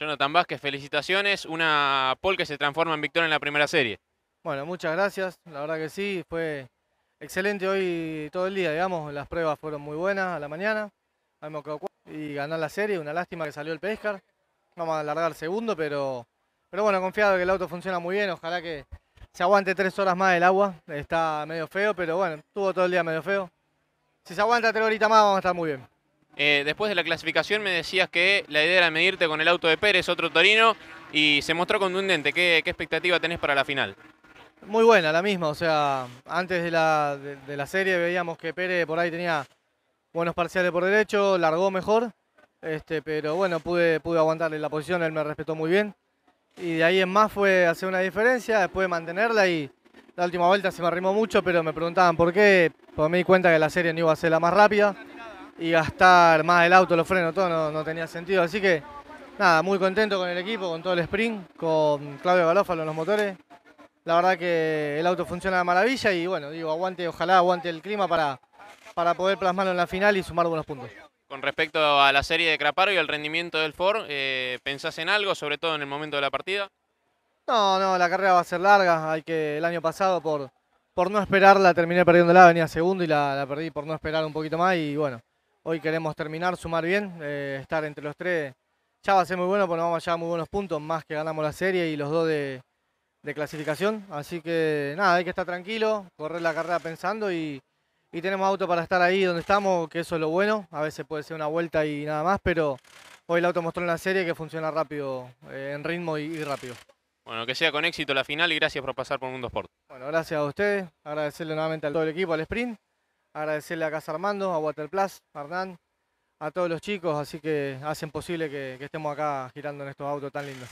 Jonathan Vázquez, felicitaciones. Una Paul que se transforma en victoria en la primera serie. Bueno, muchas gracias. La verdad que sí, fue excelente hoy todo el día, digamos. Las pruebas fueron muy buenas a la mañana. y ganar la serie. Una lástima que salió el Pescar. Vamos a alargar segundo, pero, pero bueno, confiado que el auto funciona muy bien. Ojalá que se aguante tres horas más el agua. Está medio feo, pero bueno, estuvo todo el día medio feo. Si se aguanta tres horitas más, vamos a estar muy bien. Eh, después de la clasificación me decías que la idea era medirte con el auto de Pérez, otro torino, y se mostró contundente. ¿Qué, expectativa tenés para la final? Muy buena, la misma. O sea, antes de la, serie veíamos que Pérez por ahí tenía buenos parciales por derecho, largó mejor, este, pero bueno, pude, pude aguantarle la posición, él me respetó muy bien. Y de ahí en más fue hacer una diferencia, después mantenerla y la última vuelta se me arrimó mucho, pero me preguntaban por qué, pues me di cuenta que la serie no iba a ser la más rápida y gastar más el auto, los frenos, todo no, tenía sentido. Así que nada, muy contento con el equipo, con todo el sprint, con Claudio Galófalo en los motores. La verdad que el auto funciona de maravilla y bueno, digo, aguante, ojalá aguante el clima para, para poder plasmarlo en la final y sumar buenos puntos. Con respecto a la serie de Craparo y al rendimiento del Ford, eh, ¿pensás en algo, sobre todo en el momento de la partida? No, no, la carrera va a ser larga. Hay que el año pasado por, por no esperarla terminé perdiendo la venía segundo y la perdí por no esperar un poquito más y bueno, Hoy queremos terminar, sumar bien, eh, estar entre los tres. Ya va a ser muy bueno porque nos vamos a llevar muy buenos puntos, más que ganamos la serie y los dos de, clasificación. Así que nada, hay que estar tranquilo, correr la carrera pensando y, tenemos auto para estar ahí donde estamos, que eso es lo bueno. A veces puede ser una vuelta y nada más, pero hoy el auto mostró en la serie que funciona rápido, eh, en ritmo y, y, rápido. Bueno, que sea con éxito la final y gracias por pasar por Mundo Sport. Bueno, gracias a ustedes. Agradecerle nuevamente a todo el equipo, al sprint. Agradecerle a Casa Armando, a Waterplus, a Hernán, a todos los chicos, así que hacen posible que estemos acá girando en estos autos tan lindos.